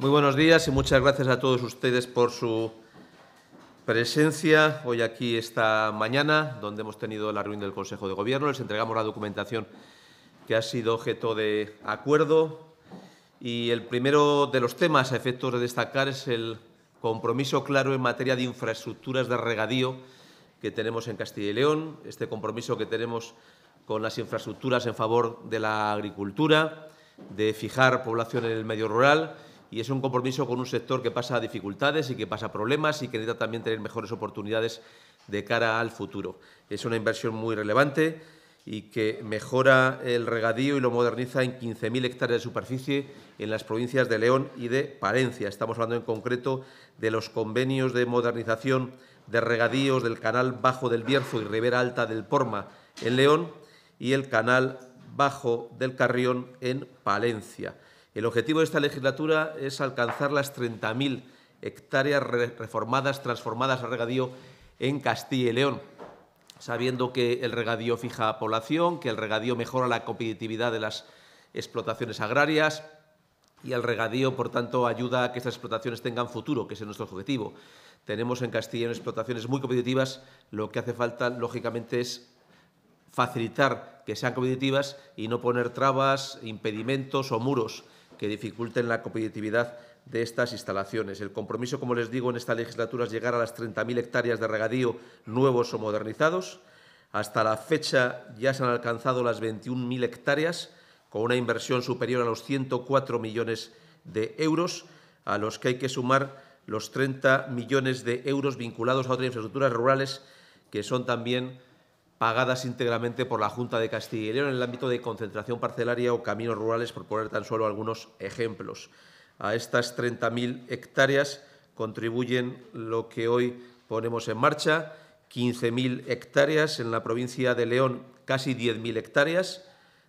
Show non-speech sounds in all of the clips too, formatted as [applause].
Muy buenos días y muchas gracias a todos ustedes por su presencia hoy aquí esta mañana, donde hemos tenido la reunión del Consejo de Gobierno. Les entregamos la documentación que ha sido objeto de acuerdo y el primero de los temas a efectos de destacar es el compromiso claro en materia de infraestructuras de regadío que tenemos en Castilla y León, este compromiso que tenemos con las infraestructuras en favor de la agricultura, de fijar población en el medio rural y es un compromiso con un sector que pasa dificultades y que pasa problemas y que necesita también tener mejores oportunidades de cara al futuro. Es una inversión muy relevante y que mejora el regadío y lo moderniza en 15.000 hectáreas de superficie en las provincias de León y de Palencia. Estamos hablando en concreto de los convenios de modernización de regadíos del canal Bajo del Bierzo y Ribera Alta del Porma en León y el canal Bajo del Carrión en Palencia. El objetivo de esta legislatura es alcanzar las 30.000 hectáreas reformadas, transformadas a regadío en Castilla y León, sabiendo que el regadío fija población, que el regadío mejora la competitividad de las explotaciones agrarias y el regadío, por tanto, ayuda a que estas explotaciones tengan futuro, que es nuestro objetivo. Tenemos en Castilla explotaciones muy competitivas, lo que hace falta, lógicamente, es facilitar que sean competitivas y no poner trabas, impedimentos o muros que dificulten la competitividad de estas instalaciones. El compromiso, como les digo, en esta legislatura es llegar a las 30.000 hectáreas de regadío nuevos o modernizados. Hasta la fecha ya se han alcanzado las 21.000 hectáreas, con una inversión superior a los 104 millones de euros, a los que hay que sumar los 30 millones de euros vinculados a otras infraestructuras rurales, que son también pagadas íntegramente por la Junta de Castilla y León en el ámbito de concentración parcelaria o caminos rurales, por poner tan solo algunos ejemplos. A estas 30.000 hectáreas contribuyen lo que hoy ponemos en marcha, 15.000 hectáreas en la provincia de León, casi 10.000 hectáreas,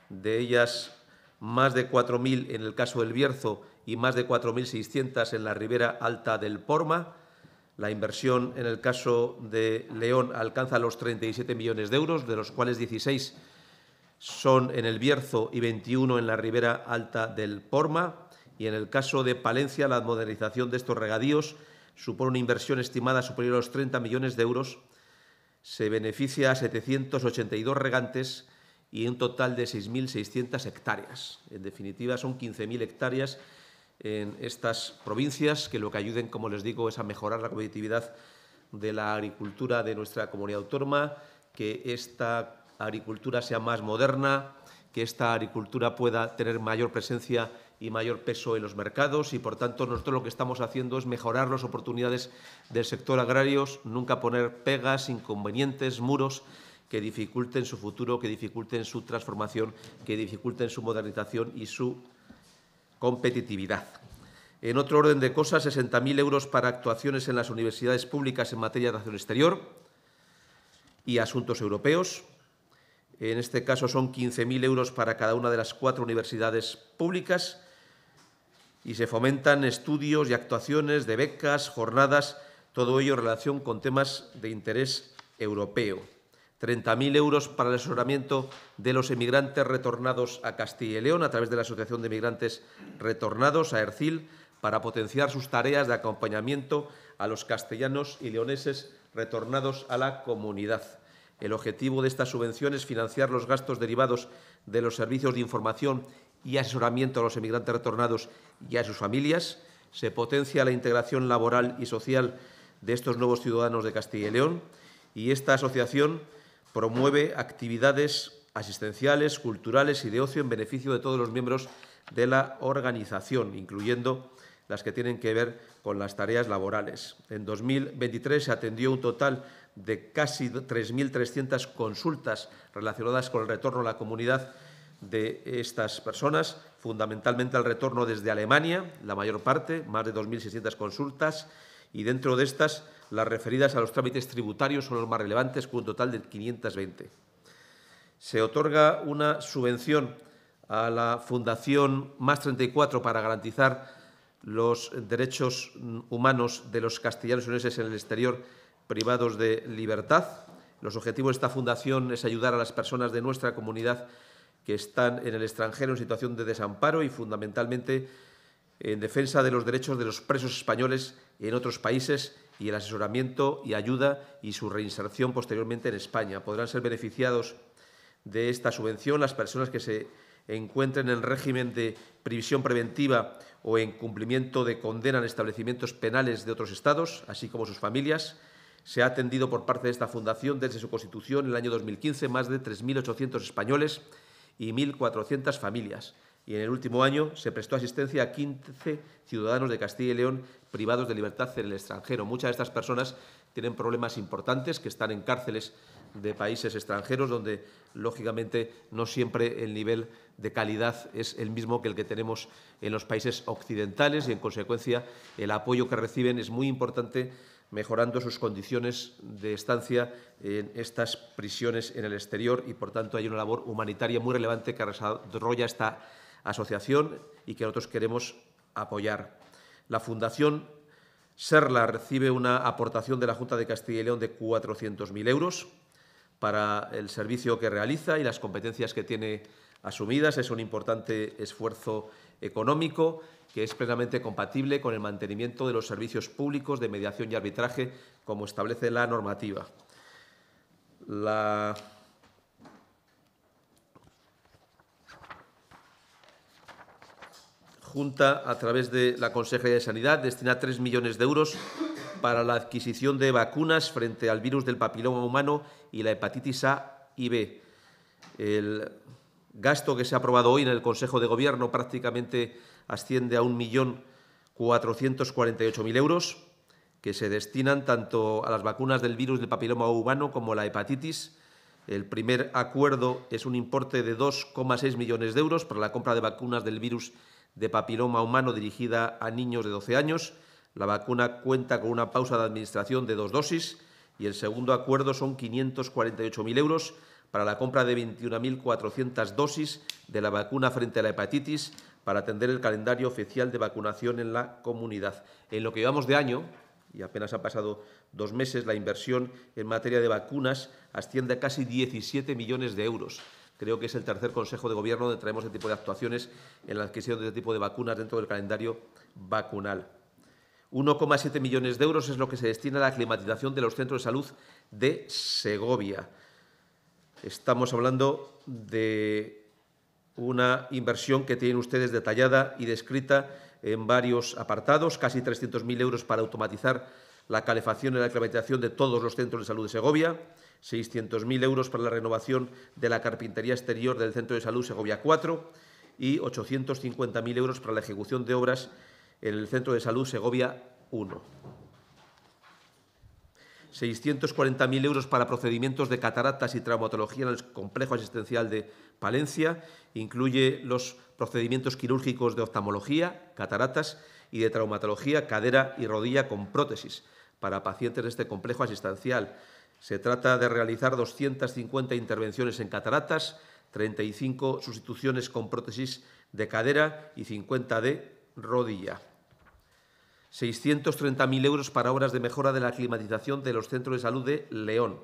de ellas más de 4.000 en el caso del Bierzo y más de 4.600 en la ribera alta del Porma. La inversión en el caso de León alcanza los 37 millones de euros, de los cuales 16 son en el Bierzo y 21 en la ribera alta del Porma. Y en el caso de Palencia, la modernización de estos regadíos supone una inversión estimada superior a los 30 millones de euros. Se beneficia a 782 regantes y un total de 6.600 hectáreas. En definitiva, son 15.000 hectáreas en estas provincias, que lo que ayuden, como les digo, es a mejorar la competitividad de la agricultura de nuestra comunidad autónoma, que esta agricultura sea más moderna, que esta agricultura pueda tener mayor presencia y mayor peso en los mercados y, por tanto, nosotros lo que estamos haciendo es mejorar las oportunidades del sector agrario, nunca poner pegas, inconvenientes, muros que dificulten su futuro, que dificulten su transformación, que dificulten su modernización y su competitividad. En otro orden de cosas, 60.000 euros para actuaciones en las universidades públicas en materia de acción exterior y asuntos europeos. En este caso son 15.000 euros para cada una de las cuatro universidades públicas y se fomentan estudios y actuaciones de becas, jornadas, todo ello en relación con temas de interés europeo. 30.000 euros para el asesoramiento de los emigrantes retornados a Castilla y León a través de la Asociación de Emigrantes Retornados, a ERCIL, para potenciar sus tareas de acompañamiento a los castellanos y leoneses retornados a la comunidad. El objetivo de esta subvención es financiar los gastos derivados de los servicios de información y asesoramiento a los emigrantes retornados y a sus familias. Se potencia la integración laboral y social de estos nuevos ciudadanos de Castilla y León y esta asociación promueve actividades asistenciales, culturales y de ocio en beneficio de todos los miembros de la organización, incluyendo las que tienen que ver con las tareas laborales. En 2023 se atendió un total de casi 3.300 consultas relacionadas con el retorno a la comunidad de estas personas, fundamentalmente al retorno desde Alemania, la mayor parte, más de 2.600 consultas, y dentro de estas las referidas a los trámites tributarios son los más relevantes, con un total de 520. Se otorga una subvención a la Fundación Más 34 para garantizar los derechos humanos de los castellanos y en el exterior privados de libertad. Los objetivos de esta fundación es ayudar a las personas de nuestra comunidad que están en el extranjero en situación de desamparo y fundamentalmente en defensa de los derechos de los presos españoles en otros países y el asesoramiento y ayuda y su reinserción posteriormente en España. Podrán ser beneficiados de esta subvención las personas que se encuentren en régimen de prisión preventiva o en cumplimiento de condena en establecimientos penales de otros estados, así como sus familias. Se ha atendido por parte de esta fundación desde su constitución en el año 2015 más de 3.800 españoles y 1.400 familias y en el último año se prestó asistencia a 15 ciudadanos de Castilla y León privados de libertad en el extranjero. Muchas de estas personas tienen problemas importantes, que están en cárceles de países extranjeros, donde, lógicamente, no siempre el nivel de calidad es el mismo que el que tenemos en los países occidentales y, en consecuencia, el apoyo que reciben es muy importante mejorando sus condiciones de estancia en estas prisiones en el exterior y, por tanto, hay una labor humanitaria muy relevante que desarrolla esta asociación y que nosotros queremos apoyar. La Fundación Serla recibe una aportación de la Junta de Castilla y León de 400.000 euros para el servicio que realiza y las competencias que tiene asumidas. Es un importante esfuerzo económico que es plenamente compatible con el mantenimiento de los servicios públicos de mediación y arbitraje como establece la normativa. La Junta, a través de la Consejería de Sanidad, destina 3 millones de euros para la adquisición de vacunas frente al virus del papiloma humano y la hepatitis A y B. El gasto que se ha aprobado hoy en el Consejo de Gobierno prácticamente asciende a 1.448.000 euros, que se destinan tanto a las vacunas del virus del papiloma humano como la hepatitis. El primer acuerdo es un importe de 2,6 millones de euros para la compra de vacunas del virus de papiloma humano dirigida a niños de 12 años. La vacuna cuenta con una pausa de administración de dos dosis y el segundo acuerdo son 548.000 euros para la compra de 21.400 dosis de la vacuna frente a la hepatitis para atender el calendario oficial de vacunación en la comunidad. En lo que llevamos de año, y apenas han pasado dos meses, la inversión en materia de vacunas asciende a casi 17 millones de euros. Creo que es el tercer Consejo de Gobierno donde traemos este tipo de actuaciones en la adquisición de este tipo de vacunas dentro del calendario vacunal. 1,7 millones de euros es lo que se destina a la climatización de los centros de salud de Segovia. Estamos hablando de una inversión que tienen ustedes detallada y descrita en varios apartados, casi 300.000 euros para automatizar la calefacción y la climatización de todos los centros de salud de Segovia, 600.000 euros para la renovación de la carpintería exterior del Centro de Salud Segovia 4 y 850.000 euros para la ejecución de obras en el Centro de Salud Segovia 1. 640.000 euros para procedimientos de cataratas y traumatología en el complejo asistencial de Palencia. Incluye los procedimientos quirúrgicos de oftalmología, cataratas y de traumatología, cadera y rodilla con prótesis para pacientes de este complejo asistencial. Se trata de realizar 250 intervenciones en cataratas, 35 sustituciones con prótesis de cadera y 50 de rodilla. 630.000 euros para obras de mejora de la climatización de los centros de salud de León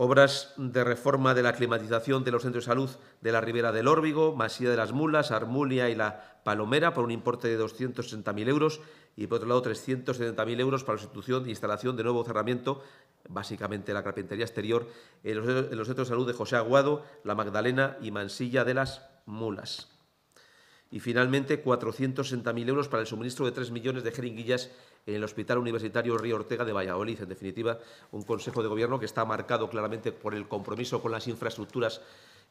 obras de reforma de la climatización de los centros de salud de la Ribera del Órbigo, Masía de las Mulas, Armulia y La Palomera por un importe de 260.000 euros y por otro lado 370.000 euros para la sustitución e instalación de nuevo cerramiento, básicamente la carpintería exterior, los, en los centros de salud de José Aguado, La Magdalena y Mansilla de las Mulas y finalmente 460.000 euros para el suministro de 3 millones de jeringuillas en el Hospital Universitario Río Ortega de Valladolid. En definitiva, un Consejo de Gobierno que está marcado claramente por el compromiso con las infraestructuras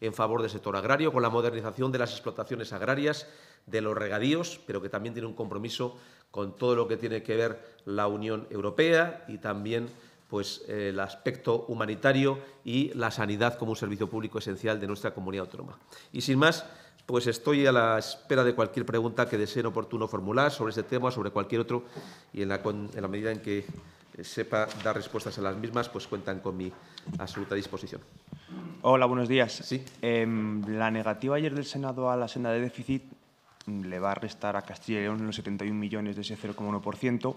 en favor del sector agrario, con la modernización de las explotaciones agrarias, de los regadíos, pero que también tiene un compromiso con todo lo que tiene que ver la Unión Europea y también pues, eh, el aspecto humanitario y la sanidad como un servicio público esencial de nuestra comunidad autónoma. Y sin más, pues estoy a la espera de cualquier pregunta que deseen oportuno formular sobre este tema, sobre cualquier otro, y en la, medida en que eh, sepa dar respuestas a las mismas, pues cuentan con mi absoluta disposición. Hola, buenos días. Sí. Em, la negativa ayer del Senado a la senda de déficit mm, le va a restar a Castilla y León los 71 millones de ese 0,1%.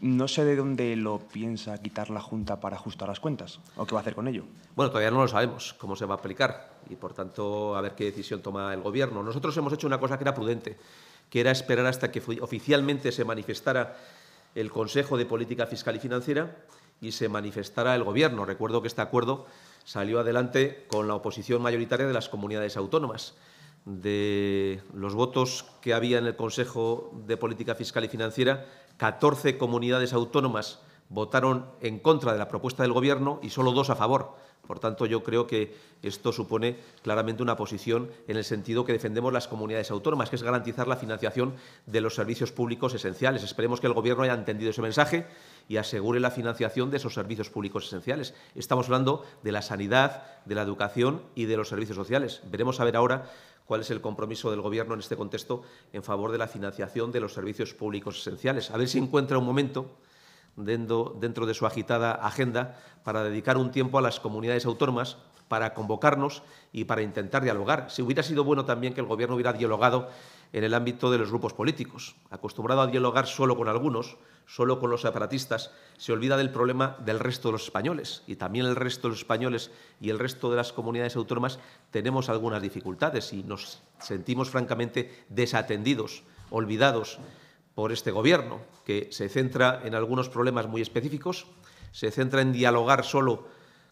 No sé de dónde lo piensa quitar la Junta para ajustar las cuentas o qué va a hacer con ello. Bueno, todavía no lo sabemos cómo se va a aplicar y, por tanto, a ver qué decisión toma el Gobierno. Nosotros hemos hecho una cosa que era prudente, que era esperar hasta que oficialmente se manifestara el Consejo de Política Fiscal y Financiera y se manifestara el Gobierno. Recuerdo que este acuerdo salió adelante con la oposición mayoritaria de las comunidades autónomas de los votos que había en el Consejo de Política Fiscal y Financiera, 14 comunidades autónomas votaron en contra de la propuesta del Gobierno y solo dos a favor. Por tanto, yo creo que esto supone claramente una posición en el sentido que defendemos las comunidades autónomas, que es garantizar la financiación de los servicios públicos esenciales. Esperemos que el Gobierno haya entendido ese mensaje y asegure la financiación de esos servicios públicos esenciales. Estamos hablando de la sanidad, de la educación y de los servicios sociales. Veremos a ver ahora cuál es el compromiso del Gobierno en este contexto en favor de la financiación de los servicios públicos esenciales. A ver si encuentra un momento dentro, de su agitada agenda para dedicar un tiempo a las comunidades autónomas para convocarnos y para intentar dialogar. Si hubiera sido bueno también que el Gobierno hubiera dialogado en el ámbito de los grupos políticos. Acostumbrado a dialogar solo con algunos, solo con los separatistas, se olvida del problema del resto de los españoles. Y también el resto de los españoles y el resto de las comunidades autónomas tenemos algunas dificultades y nos sentimos francamente desatendidos, olvidados por este Gobierno, que se centra en algunos problemas muy específicos, se centra en dialogar solo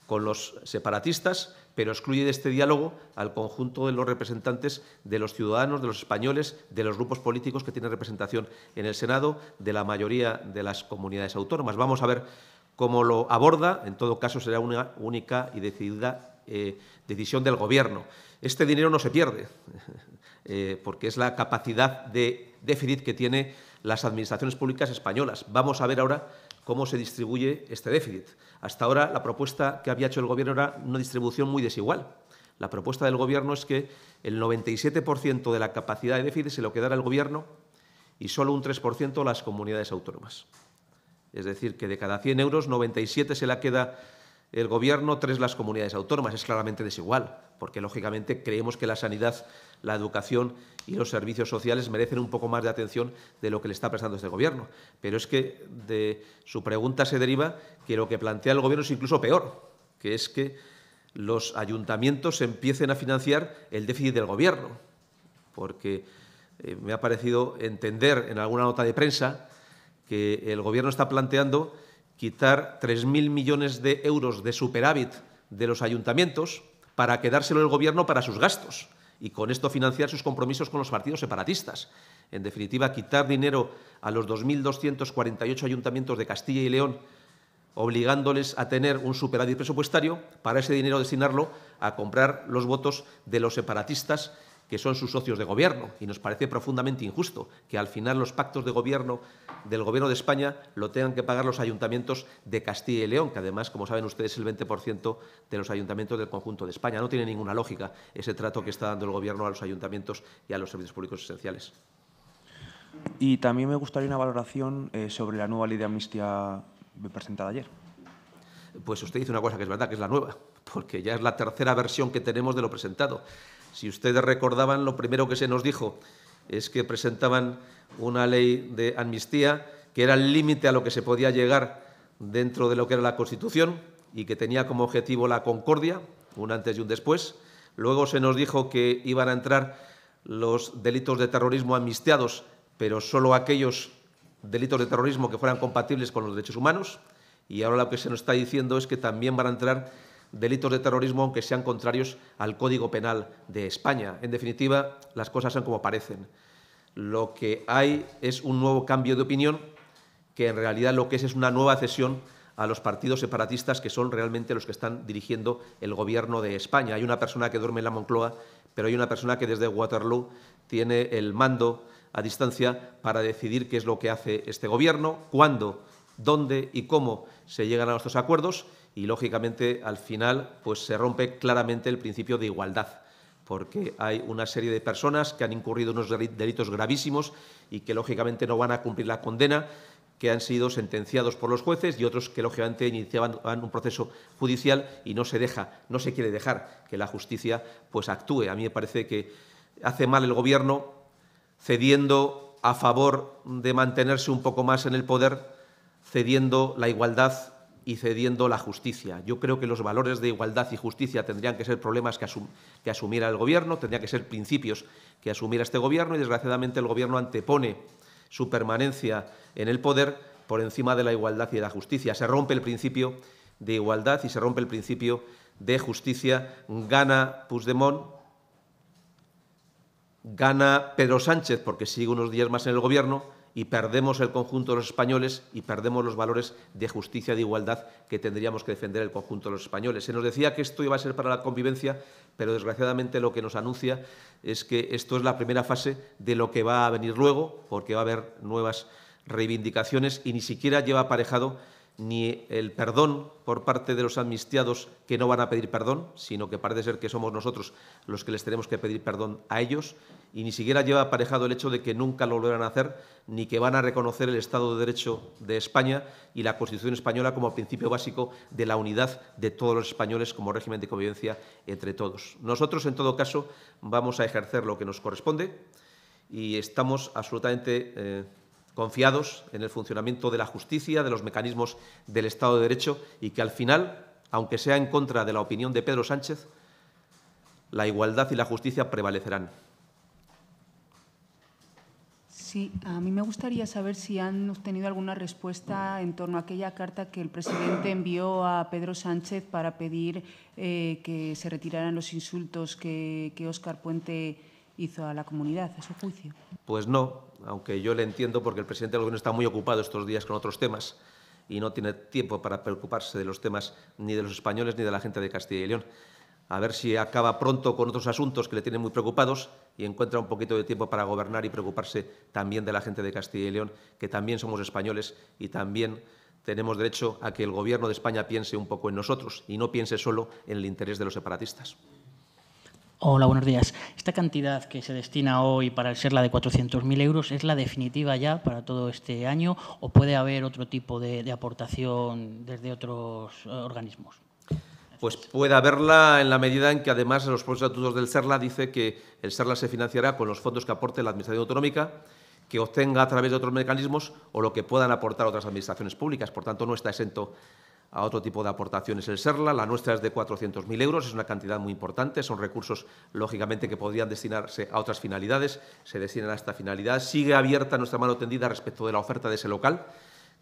con los separatistas, pero excluye de este diálogo al conjunto de los representantes de los ciudadanos, de los españoles, de los grupos políticos que tienen representación en el Senado, de la mayoría de las comunidades autónomas. Vamos a ver cómo lo aborda. En todo caso, será una única y decidida eh, decisión del Gobierno. Este dinero no se pierde, [laughs] eh, porque es la capacidad de déficit que tienen las administraciones públicas españolas. Vamos a ver ahora cómo se distribuye este déficit. Hasta ahora la propuesta que había hecho el Gobierno era una distribución muy desigual. La propuesta del Gobierno es que el 97% de la capacidad de déficit se lo quedara el Gobierno y solo un 3% las comunidades autónomas. Es decir, que de cada 100 euros, 97 se la queda el gobierno, tres las comunidades autónomas. Es claramente desigual, porque lógicamente creemos que la sanidad, la educación y los servicios sociales merecen un poco más de atención de lo que le está prestando este gobierno. Pero es que de su pregunta se deriva que lo que plantea el gobierno es incluso peor, que es que los ayuntamientos empiecen a financiar el déficit del gobierno, porque eh, me ha parecido entender en alguna nota de prensa que el gobierno está planteando quitar 3.000 millones de euros de superávit de los ayuntamientos para quedárselo el Gobierno para sus gastos y con esto financiar sus compromisos con los partidos separatistas. En definitiva, quitar dinero a los 2.248 ayuntamientos de Castilla y León obligándoles a tener un superávit presupuestario, para ese dinero destinarlo a comprar los votos de los separatistas que son sus socios de gobierno, y nos parece profundamente injusto que al final los pactos de gobierno del Gobierno de España lo tengan que pagar los ayuntamientos de Castilla y León, que además, como saben ustedes, el 20% de los ayuntamientos del conjunto de España. No tiene ninguna lógica ese trato que está dando el Gobierno a los ayuntamientos y a los servicios públicos esenciales. Y también me gustaría una valoración eh, sobre la nueva ley de amnistía presentada ayer. Pues usted dice una cosa que es verdad, que es la nueva, porque ya es la tercera versión que tenemos de lo presentado. Si ustedes recordaban, lo primero que se nos dijo es que presentaban una ley de amnistía que era el límite a lo que se podía llegar dentro de lo que era la Constitución y que tenía como objetivo la concordia, un antes y un después. Luego se nos dijo que iban a entrar los delitos de terrorismo amnistiados, pero solo aquellos delitos de terrorismo que fueran compatibles con los derechos humanos. Y ahora lo que se nos está diciendo es que también van a entrar delitos de terrorismo aunque sean contrarios al Código Penal de España. En definitiva, las cosas son como parecen. Lo que hay es un nuevo cambio de opinión que en realidad lo que es es una nueva cesión a los partidos separatistas que son realmente los que están dirigiendo el gobierno de España. Hay una persona que duerme en la Moncloa, pero hay una persona que desde Waterloo tiene el mando a distancia para decidir qué es lo que hace este gobierno, cuándo, dónde y cómo se llegan a estos acuerdos y lógicamente al final pues se rompe claramente el principio de igualdad porque hay una serie de personas que han incurrido unos delitos gravísimos y que lógicamente no van a cumplir la condena, que han sido sentenciados por los jueces y otros que lógicamente iniciaban un proceso judicial y no se deja, no se quiere dejar que la justicia pues actúe. A mí me parece que hace mal el gobierno cediendo a favor de mantenerse un poco más en el poder, cediendo la igualdad y cediendo la justicia. Yo creo que los valores de igualdad y justicia tendrían que ser problemas que, asumirá asumiera el Gobierno, tendrían que ser principios que asumiera este Gobierno y desgraciadamente el Gobierno antepone su permanencia en el poder por encima de la igualdad y de la justicia. Se rompe el principio de igualdad y se rompe el principio de justicia. Gana Puigdemont, gana Pedro Sánchez porque sigue unos días más en el Gobierno y perdemos el conjunto de los españoles y perdemos los valores de justicia, y de igualdad que tendríamos que defender el conjunto de los españoles. Se nos decía que esto iba a ser para la convivencia, pero desgraciadamente lo que nos anuncia es que esto es la primera fase de lo que va a venir luego, porque va a haber nuevas reivindicaciones y ni siquiera lleva aparejado ni el perdón por parte de los amnistiados que no van a pedir perdón, sino que parece ser que somos nosotros los que les tenemos que pedir perdón a ellos, y ni siquiera lleva aparejado el hecho de que nunca lo volverán a hacer, ni que van a reconocer el Estado de Derecho de España y la Constitución española como principio básico de la unidad de todos los españoles como régimen de convivencia entre todos. Nosotros, en todo caso, vamos a ejercer lo que nos corresponde y estamos absolutamente eh, confiados en el funcionamiento de la justicia, de los mecanismos del Estado de Derecho y que al final, aunque sea en contra de la opinión de Pedro Sánchez, la igualdad y la justicia prevalecerán. Sí, a mí me gustaría saber si han obtenido alguna respuesta en torno a aquella carta que el presidente envió a Pedro Sánchez para pedir eh, que se retiraran los insultos que, que Óscar Puente hizo a la comunidad, a su juicio. Pues no, aunque yo le entiendo porque el presidente del Gobierno está muy ocupado estos días con otros temas y no tiene tiempo para preocuparse de los temas ni de los españoles ni de la gente de Castilla y León a ver si acaba pronto con otros asuntos que le tienen muy preocupados y encuentra un poquito de tiempo para gobernar y preocuparse también de la gente de Castilla y León, que también somos españoles y también tenemos derecho a que el Gobierno de España piense un poco en nosotros y no piense solo en el interés de los separatistas. Hola, buenos días. Esta cantidad que se destina hoy para ser la de 400.000 euros es la definitiva ya para todo este año o puede haber otro tipo de, de aportación desde otros eh, organismos? pues pueda verla en la medida en que además los propios estatutos del SERLA dice que el SERLA se financiará con los fondos que aporte la Administración Autonómica, que obtenga a través de otros mecanismos o lo que puedan aportar otras administraciones públicas. Por tanto, no está exento a otro tipo de aportaciones el SERLA. La nuestra es de 400.000 euros, es una cantidad muy importante, son recursos, lógicamente, que podrían destinarse a otras finalidades, se destinan a esta finalidad. Sigue abierta nuestra mano tendida respecto de la oferta de ese local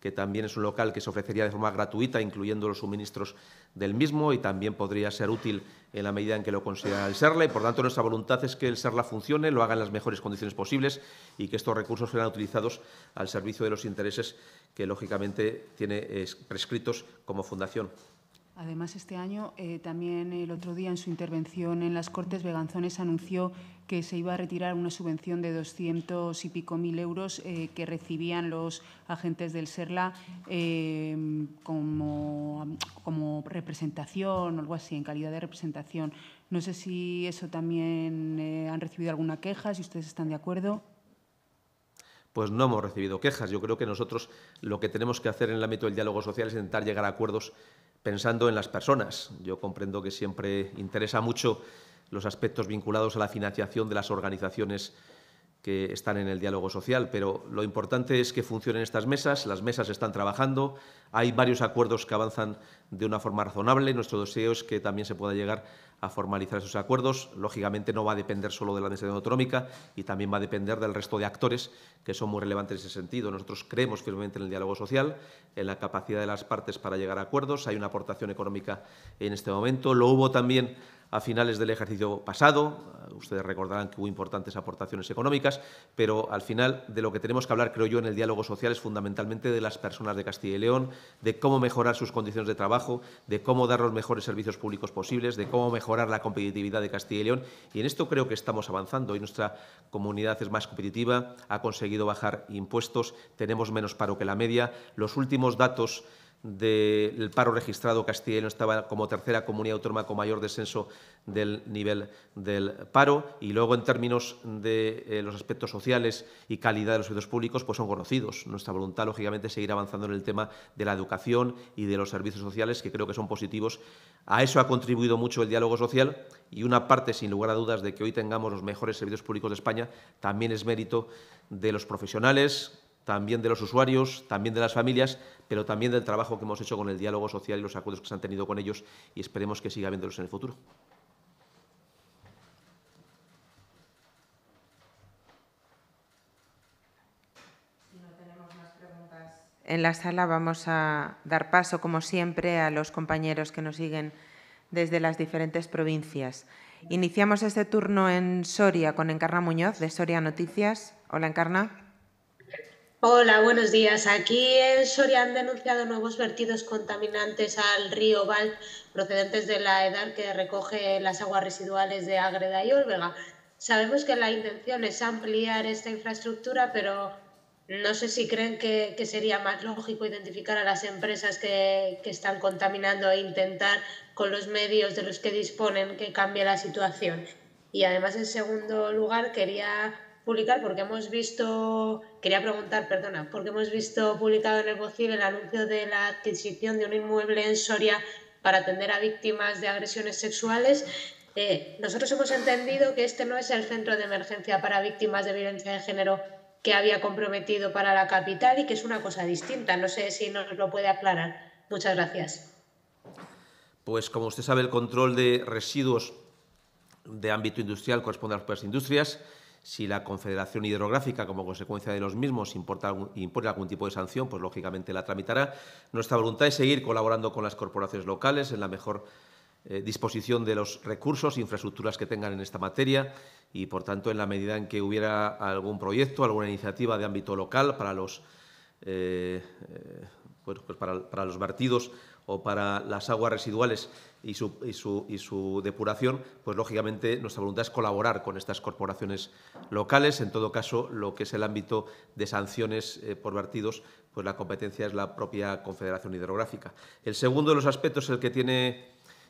que también es un local que se ofrecería de forma gratuita, incluyendo los suministros del mismo, y también podría ser útil en la medida en que lo considera el SERLA. Y, por tanto, nuestra voluntad es que el SERLA funcione, lo haga en las mejores condiciones posibles y que estos recursos sean utilizados al servicio de los intereses que, lógicamente, tiene eh, prescritos como fundación. Además, este año, eh, también el otro día en su intervención en las Cortes, Veganzones anunció que se iba a retirar una subvención de 200 y pico mil euros eh, que recibían los agentes del SERLA eh, como, como representación o algo así, en calidad de representación. No sé si eso también han recibido alguna queja, si ustedes están de acuerdo pues no hemos recibido quejas. Yo creo que nosotros lo que tenemos que hacer en el ámbito del diálogo social es intentar llegar a acuerdos pensando en las personas. Yo comprendo que siempre interesa mucho los aspectos vinculados a la financiación de las organizaciones que están en el diálogo social, pero lo importante es que funcionen estas mesas, las mesas están trabajando, hay varios acuerdos que avanzan de una forma razonable, nuestro deseo es que también se pueda llegar a formalizar esos acuerdos. Lógicamente no va a depender solo de la Administración Autonómica y también va a depender del resto de actores que son muy relevantes en ese sentido. Nosotros creemos firmemente en el diálogo social, en la capacidad de las partes para llegar a acuerdos, hay una aportación económica en este momento, lo hubo también a finales del ejercicio pasado. Eh, ustedes recordarán que hubo importantes aportaciones económicas, pero al final de lo que tenemos que hablar, creo yo, en el diálogo social es fundamentalmente de las personas de Castilla y León, de cómo mejorar sus condiciones de trabajo, de cómo dar los mejores servicios públicos posibles, de cómo mejorar la competitividad de Castilla y León. Y en esto creo que estamos avanzando. Hoy nuestra comunidad es más competitiva, ha conseguido bajar impuestos, tenemos menos paro que la media. Los últimos datos del paro registrado castellano estaba como tercera comunidad autónoma con mayor descenso del nivel del paro y luego en términos de eh, los aspectos sociales y calidad de los servicios públicos pues son conocidos. Nuestra voluntad lógicamente es seguir avanzando en el tema de la educación y de los servicios sociales que creo que son positivos. A eso ha contribuido mucho el diálogo social y una parte sin lugar a dudas de que hoy tengamos los mejores servicios públicos de España también es mérito de los profesionales también de los usuarios, también de las familias, pero también del trabajo que hemos hecho con el diálogo social y los acuerdos que se han tenido con ellos y esperemos que siga habiéndolos en el futuro. en la sala vamos a dar paso, como siempre, a los compañeros que nos siguen desde las diferentes provincias. Iniciamos este turno en Soria con Encarna Muñoz, de Soria Noticias. Hola, Encarna. Hola, buenos días. Aquí en Soria han denunciado nuevos vertidos contaminantes al río Val procedentes de la EDAR que recoge las aguas residuales de Ágreda y Olvega. Sabemos que la intención es ampliar esta infraestructura, pero no sé si creen que, sería más lógico identificar a las empresas que, que están contaminando e intentar con los medios de los que disponen que cambie la situación. Y además, en segundo lugar, quería publicar porque hemos visto, quería preguntar, perdona, porque hemos visto publicado en el Bocil el anuncio de la adquisición de un inmueble en Soria para atender a víctimas de agresiones sexuales. Eh, nosotros hemos entendido que este no es el centro de emergencia para víctimas de violencia de género que había comprometido para la capital y que es una cosa distinta. No sé si nos lo puede aclarar. Muchas gracias. Pues como usted sabe, el control de residuos de ámbito industrial corresponde a las industrias si la Confederación Hidrográfica, como consecuencia de los mismos, impone algún tipo de sanción, pues lógicamente la tramitará. Nuestra voluntad es seguir colaborando con las corporaciones locales en la mejor eh, disposición de los recursos, e infraestructuras que tengan en esta materia y, por tanto, en la medida en que hubiera algún proyecto, alguna iniciativa de ámbito local para los, eh, eh, pues para los vertidos o para las aguas residuales y su, depuración, pues lógicamente nuestra voluntad es colaborar con estas corporaciones locales. En todo caso, lo que es el ámbito de sanciones eh, por vertidos, pues la competencia es la propia Confederación Hidrográfica. El segundo de los aspectos es el que tiene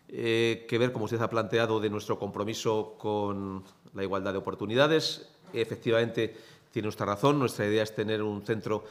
eh, que ver, como usted ha planteado, de nuestro compromiso con la igualdad de oportunidades. Efectivamente, tiene usted razón, nuestra idea es tener un centro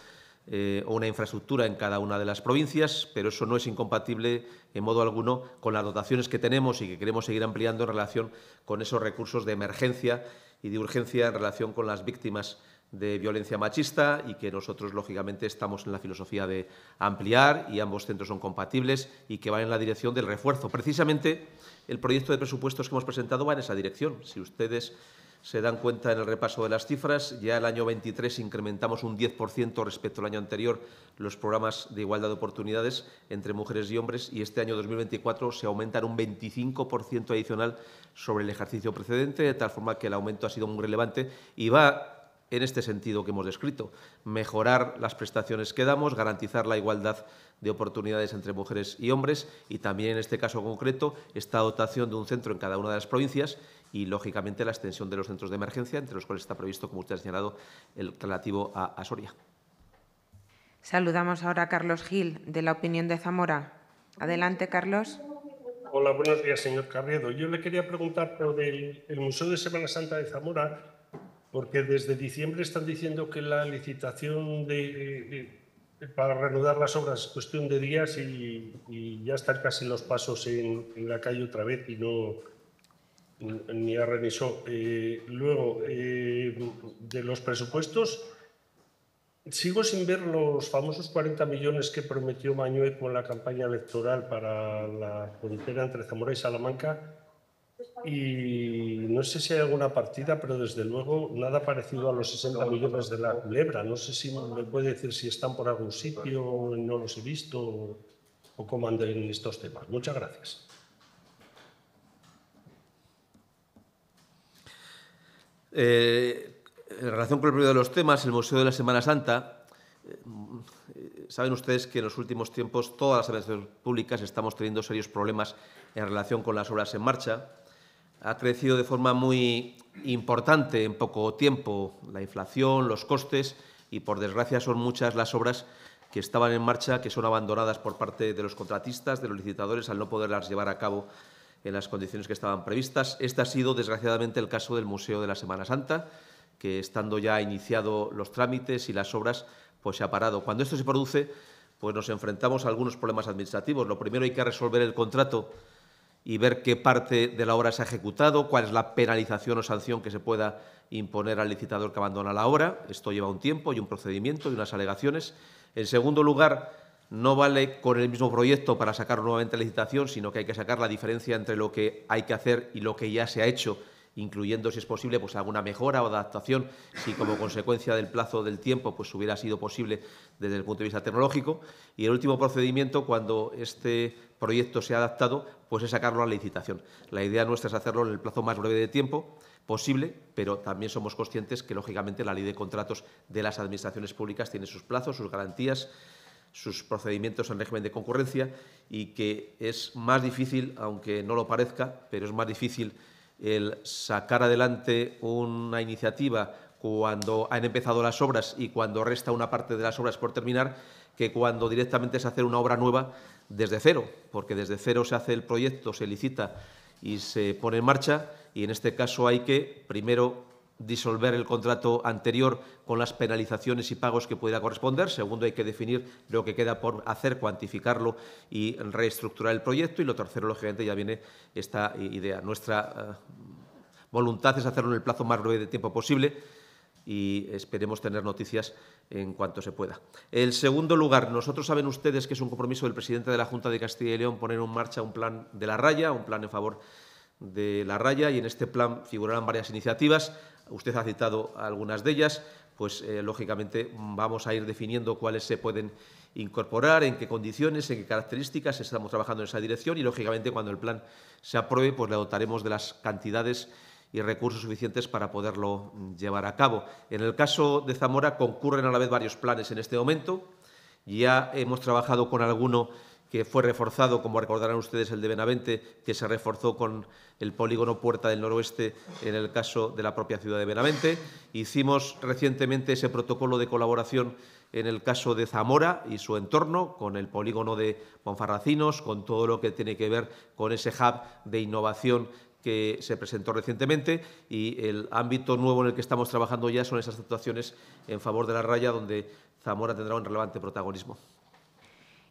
eh, o una infraestructura en cada una de las provincias, pero eso no es incompatible en modo alguno con las dotaciones que tenemos y que queremos seguir ampliando en relación con esos recursos de emergencia y de urgencia en relación con las víctimas de violencia machista y que nosotros, lógicamente, estamos en la filosofía de ampliar y ambos centros son compatibles y que van en la dirección del refuerzo. Precisamente el proyecto de presupuestos que hemos presentado va en esa dirección. Si ustedes se dan cuenta en el repaso de las cifras. Ya el año 23 incrementamos un 10% respecto al año anterior los programas de igualdad de oportunidades entre mujeres y hombres y este año 2024 se en un 25% adicional sobre el ejercicio precedente, de tal forma que el aumento ha sido muy relevante y va en este sentido que hemos descrito, mejorar las prestaciones que damos, garantizar la igualdad de oportunidades entre mujeres y hombres y también en este caso concreto esta dotación de un centro en cada una de las provincias y, lógicamente, la extensión de los centros de emergencia, entre los cuales está previsto, como usted ha señalado, el relativo a, Soria. Saludamos ahora a Carlos Gil, de la opinión de Zamora. Adelante, Carlos. Hola, buenos días, señor Carriedo. Yo le quería preguntar por el, Museo de Semana Santa de Zamora, porque desde diciembre están diciendo que la licitación de, para reanudar las obras es cuestión de días y, ya están casi los pasos en, la calle otra vez y no, ni a Renisó. luego, eh, de los presupuestos, sigo sin ver los famosos 40 millones que prometió Mañueco con la campaña electoral para la frontera entre Zamora y Salamanca. Y no sé si hay alguna partida, pero desde luego nada parecido a los 60 millones de la culebra. No sé si me puede decir si están por algún sitio, no los he visto o cómo andan estos temas. Muchas gracias. Eh, en relación con el periodo de los temas, el Museo de la Semana Santa, eh, saben ustedes que en los últimos tiempos todas las administraciones públicas estamos teniendo serios problemas en relación con las obras en marcha. Ha crecido de forma muy importante en poco tiempo la inflación, los costes y, por desgracia, son muchas las obras que estaban en marcha, que son abandonadas por parte de los contratistas, de los licitadores, al no poderlas llevar a cabo en las condiciones que estaban previstas. Este ha sido, desgraciadamente, el caso del Museo de la Semana Santa, que estando ya iniciado los trámites y las obras, pues se ha parado. Cuando esto se produce, pues nos enfrentamos a algunos problemas administrativos. Lo primero hay que resolver el contrato y ver qué parte de la obra se ha ejecutado, cuál es la penalización o sanción que se pueda imponer al licitador que abandona la obra. Esto lleva un tiempo y un procedimiento y unas alegaciones. En segundo lugar, no vale con el mismo proyecto para sacar nuevamente la licitación, sino que hay que sacar la diferencia entre lo que hay que hacer y lo que ya se ha hecho, incluyendo, si es posible, pues alguna mejora o adaptación, si como consecuencia del plazo del tiempo pues hubiera sido posible desde el punto de vista tecnológico. Y el último procedimiento, cuando este proyecto se ha adaptado, pues es sacarlo a la licitación. La idea nuestra es hacerlo en el plazo más breve de tiempo posible, pero también somos conscientes que, lógicamente, la ley de contratos de las administraciones públicas tiene sus plazos, sus garantías sus procedimientos en régimen de concurrencia y que es más difícil, aunque no lo parezca, pero es más difícil el sacar adelante una iniciativa cuando han empezado las obras y cuando resta una parte de las obras por terminar que cuando directamente es hacer una obra nueva desde cero, porque desde cero se hace el proyecto, se licita y se pone en marcha y en este caso hay que primero disolver el contrato anterior con las penalizaciones y pagos que pueda corresponder. Segundo, hay que definir lo que queda por hacer, cuantificarlo y reestructurar el proyecto. Y lo tercero, lógicamente, ya viene esta idea. Nuestra eh, voluntad es hacerlo en el plazo más breve de tiempo posible y esperemos tener noticias en cuanto se pueda. En segundo lugar, nosotros saben ustedes que es un compromiso del presidente de la Junta de Castilla y León poner en marcha un plan de la raya, un plan en favor de la raya y en este plan figurarán varias iniciativas. Usted ha citado algunas de ellas, pues eh, lógicamente vamos a ir definiendo cuáles se pueden incorporar, en qué condiciones, en qué características, estamos trabajando en esa dirección y lógicamente cuando el plan se apruebe pues le dotaremos de las cantidades y recursos suficientes para poderlo llevar a cabo. En el caso de Zamora concurren a la vez varios planes en este momento. Ya hemos trabajado con alguno que fue reforzado, como recordarán ustedes, el de Benavente, que se reforzó con el polígono Puerta del Noroeste en el caso de la propia ciudad de Benavente. Hicimos recientemente ese protocolo de colaboración en el caso de Zamora y su entorno, con el polígono de Monfarracinos, con todo lo que tiene que ver con ese hub de innovación que se presentó recientemente y el ámbito nuevo en el que estamos trabajando ya son esas actuaciones en favor de la raya, donde Zamora tendrá un relevante protagonismo.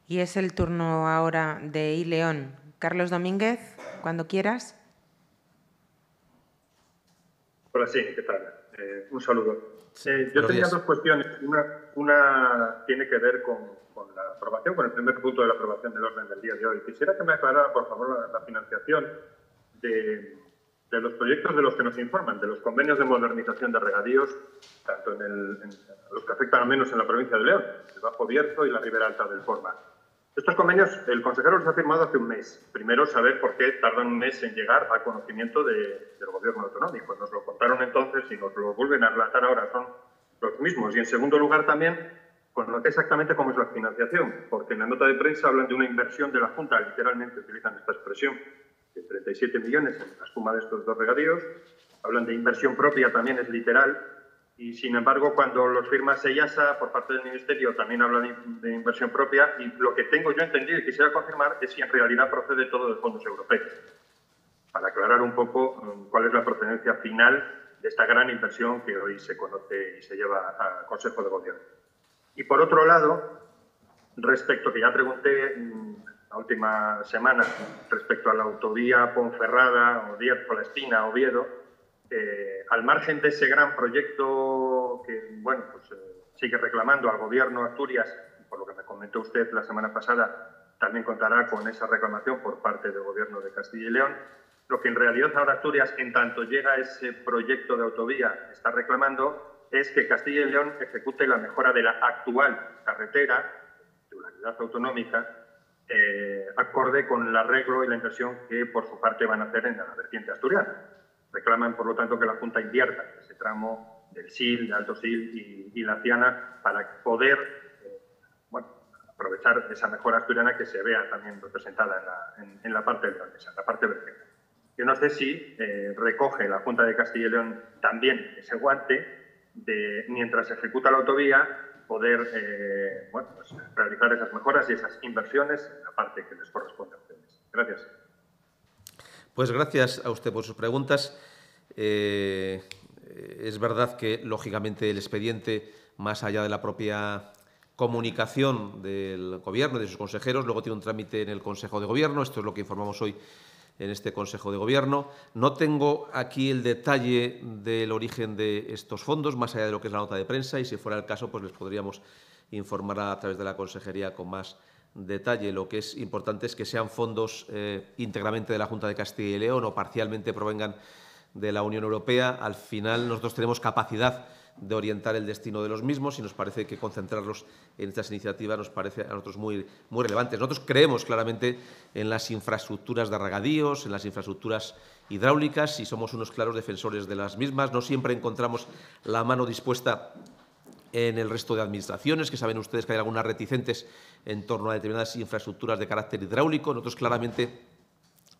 Y es el turno ahora de I. León. Carlos Domínguez, cuando quieras. Hola, sí, ¿qué tal? Eh, un saludo. Eh, yo tenía dos cuestiones. Una, tiene que ver con, la aprobación, con el primer punto de la aprobación del orden del día de hoy. Quisiera que me aclarara, por favor, la, financiación de, los proyectos de los que nos informan, de los convenios de modernización de regadíos, tanto en, los que afectan al menos en la provincia de León, el Bajo Bierzo y la Ribera Alta del Forma. Estos convenios, el consejero los ha firmado hace un mes. Primero, saber por qué tardan un mes en llegar al conocimiento del gobierno autonómico. Nos lo contaron entonces y nos lo vuelven a relatar ahora, son los mismos. Y en segundo lugar, también conocer exactamente cómo es la financiación, porque en la nota de prensa hablan de una inversión de la Junta, literalmente utilizan esta expresión, de 37 millones en la suma de estos dos regadíos. Hablan de inversión propia, también es literal, y sin embargo, cuando los firmas Sellasa por parte del Ministerio, también habla de, inversión propia. Y lo que tengo yo entendido y quisiera confirmar es si en realidad procede todo de fondos europeos. Para aclarar un poco mm, cuál es la procedencia final de esta gran inversión que hoy se conoce y se lleva al Consejo de Gobierno. Y por otro lado, respecto que ya pregunté mm, la última semana, respecto a la autovía Ponferrada, Odier, Palestina, Oviedo, eh, al margen de ese gran proyecto que, bueno, pues, eh, sigue reclamando al gobierno Asturias, por lo que me comentó usted la semana pasada, también contará con esa reclamación por parte del gobierno de Castilla y León. Lo que en realidad ahora Asturias, en tanto llega ese proyecto de autovía, está reclamando es que Castilla y León ejecute la mejora de la actual carretera, de unidad autonómica, eh, acorde con el arreglo y la inversión que por su parte van a hacer en la vertiente asturiana. Reclaman, por lo tanto, que la Junta invierta ese tramo del SIL, de Alto SIL y, la Ciana para poder eh, aprovechar esa mejora asturiana que se vea también representada en la, en, la parte en la parte verde. Yo no sé si eh, recoge la Junta de Castilla y León también ese guante de, mientras se ejecuta la autovía, poder eh, pues, realizar esas mejoras y esas inversiones en la parte que les corresponde a ustedes. Gracias. Pues gracias a usted por sus preguntas. Eh, es verdad que, lógicamente, el expediente, más allá de la propia comunicación del Gobierno de sus consejeros, luego tiene un trámite en el Consejo de Gobierno. Esto es lo que informamos hoy en este Consejo de Gobierno. No tengo aquí el detalle del origen de estos fondos, más allá de lo que es la nota de prensa, y si fuera el caso, pues les podríamos informar a través de la Consejería con más detalle. Lo que es importante es que sean fondos eh, íntegramente de la Junta de Castilla y León o parcialmente provengan de la Unión Europea. Al final nosotros tenemos capacidad de orientar el destino de los mismos y nos parece que concentrarlos en estas iniciativas nos parece a nosotros muy, muy relevantes. Nosotros creemos claramente en las infraestructuras de regadíos, en las infraestructuras hidráulicas y somos unos claros defensores de las mismas. No siempre encontramos la mano dispuesta en el resto de administraciones, que saben ustedes que hay algunas reticentes en torno a determinadas infraestructuras de carácter hidráulico. Nosotros claramente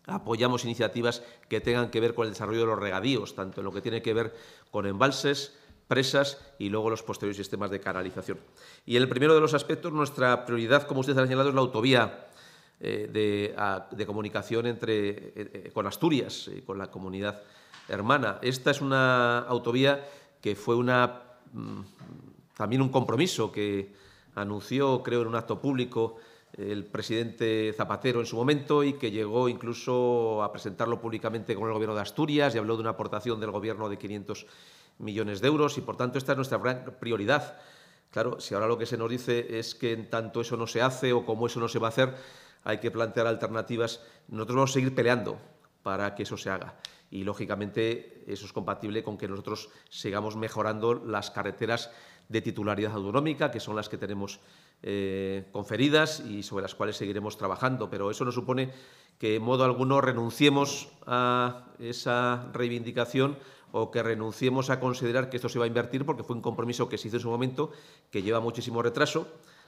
apoyamos iniciativas que tengan que ver con el desarrollo de los regadíos, tanto en lo que tiene que ver con embalses, presas y luego los posteriores sistemas de canalización. Y en el primero de los aspectos, nuestra prioridad, como ustedes han señalado, es la autovía eh, de, comunicación entre, eh, eh, con Asturias y con la comunidad hermana. Esta es una autovía que fue una... Mm, también un compromiso que anunció, creo, en un acto público el presidente Zapatero en su momento y que llegó incluso a presentarlo públicamente con el gobierno de Asturias y habló de una aportación del gobierno de 500 millones de euros y por tanto esta es nuestra gran prioridad. Claro, si ahora lo que se nos dice es que en tanto eso no se hace o como eso no se va a hacer, hay que plantear alternativas. Nosotros vamos a seguir peleando para que eso se haga. Y lógicamente eso es compatible con que nosotros sigamos mejorando las carreteras de titularidad autonómica, que son las que tenemos eh, conferidas y sobre las cuales seguiremos trabajando. Pero eso no supone que en modo alguno renunciemos a esa reivindicación o que renunciemos a considerar que esto se va a invertir, porque fue un compromiso que se hizo en su momento, que lleva muchísimo retraso.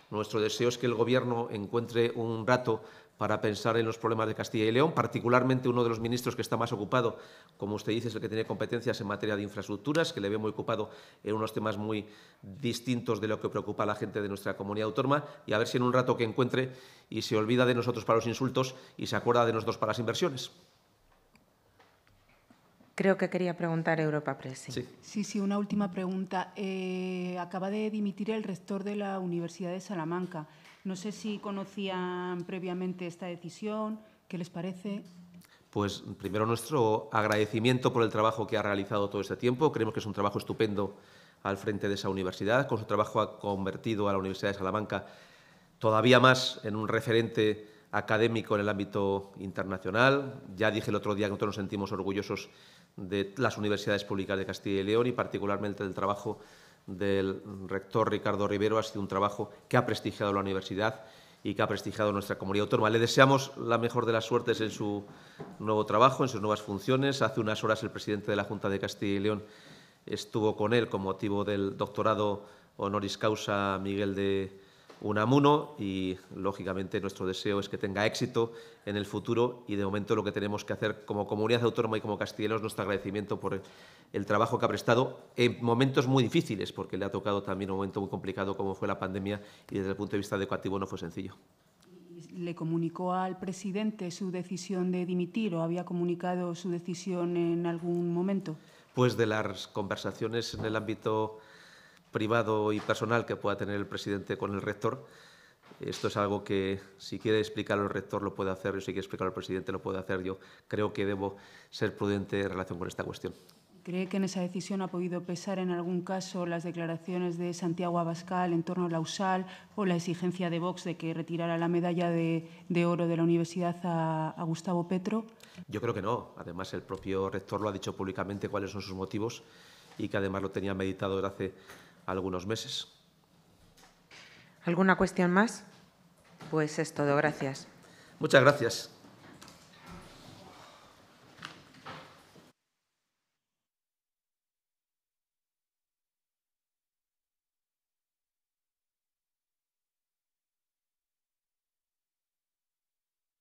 Nuestro deseo es que el Gobierno encuentre un rato para pensar en los problemas de Castilla y León, particularmente uno de los ministros que está más ocupado, como usted dice, es el que tiene competencias en materia de infraestructuras, que le ve muy ocupado en unos temas muy distintos de lo que preocupa a la gente de nuestra comunidad autónoma, y a ver si en un rato que encuentre y se olvida de nosotros para los insultos y se acuerda de nosotros para las inversiones creo que quería preguntar Europa Press. Sí, sí, una última pregunta. Eh, acaba de dimitir el rector de la Universidad de Salamanca. No sé si conocían previamente esta decisión, ¿qué les parece? Pues primero nuestro agradecimiento por el trabajo que ha realizado todo este tiempo. Creemos que es un trabajo estupendo al frente de esa universidad. Con su trabajo ha convertido a la Universidad de Salamanca todavía más en un referente académico en el ámbito internacional. Ya dije el otro día que nosotros nos sentimos orgullosos de las universidades públicas de Castilla y León y particularmente del trabajo del rector Ricardo Rivero. Ha sido un trabajo que ha prestigiado la universidad y que ha prestigiado nuestra comunidad autónoma. Le deseamos la mejor de las suertes en su nuevo trabajo, en sus nuevas funciones. Hace unas horas el presidente de la Junta de Castilla y León estuvo con él con motivo del doctorado honoris causa Miguel de Unamuno y, lógicamente, nuestro deseo es que tenga éxito en el futuro y, de momento, lo que tenemos que hacer como comunidad autónoma y como castellanos, nuestro agradecimiento por el trabajo que ha prestado en momentos muy difíciles, porque le ha tocado también un momento muy complicado como fue la pandemia y, desde el punto de vista educativo, no fue sencillo. ¿Le comunicó al presidente su decisión de dimitir o había comunicado su decisión en algún momento? Pues de las conversaciones en el ámbito privado y personal que pueda tener el presidente con el rector. Esto es algo que si quiere explicarlo el rector lo puede hacer, yo si quiere explicarlo el presidente lo puede hacer. Yo creo que debo ser prudente en relación con esta cuestión. ¿Cree que en esa decisión ha podido pesar en algún caso las declaraciones de Santiago Abascal en torno a la USAL o la exigencia de Vox de que retirara la medalla de, oro de la universidad a, a, Gustavo Petro? Yo creo que no. Además, el propio rector lo ha dicho públicamente cuáles son sus motivos y que además lo tenía meditado desde hace algunos meses. ¿Alguna cuestión más? Pues es todo, gracias. Muchas gracias.